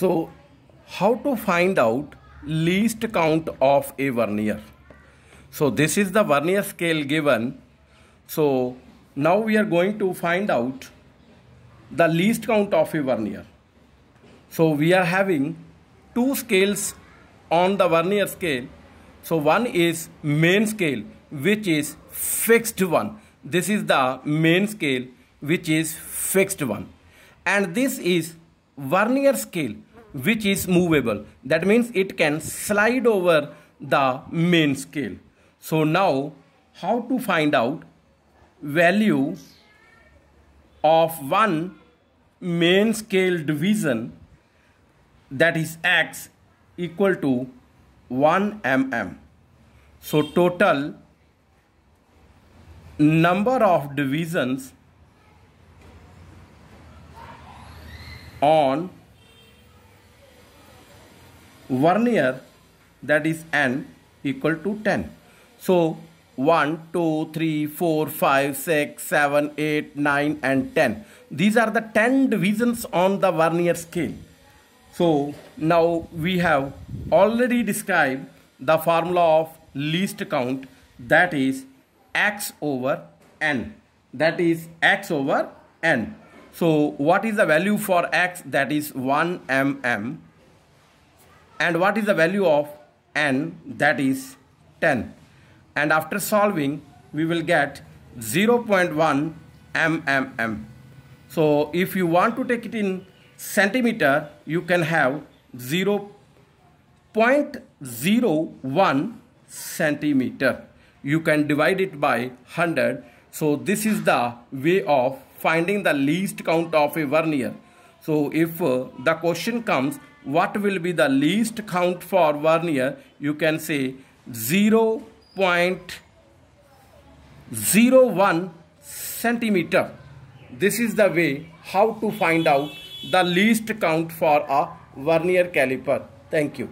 So how to find out least count of a vernier? So this is the vernier scale given. So now we are going to find out the least count of a vernier. So we are having two scales on the vernier scale. So one is main scale which is fixed one. This is the main scale which is fixed one. And this is vernier scale which is movable that means it can slide over the main scale so now how to find out value of one main scale division that is x equal to 1 mm so total number of divisions on vernier that is n equal to 10. So 1, 2, 3, 4, 5, 6, 7, 8, 9 and 10. These are the 10 divisions on the vernier scale. So now we have already described the formula of least count that is x over n. That is x over n. So what is the value for x that is 1 mm and what is the value of n that is 10 and after solving we will get 0.1 mmm. So if you want to take it in centimeter you can have 0 0.01 centimeter. You can divide it by 100. So this is the way of finding the least count of a vernier. So if uh, the question comes, what will be the least count for vernier? You can say 0 0.01 centimeter. This is the way how to find out the least count for a vernier caliper. Thank you.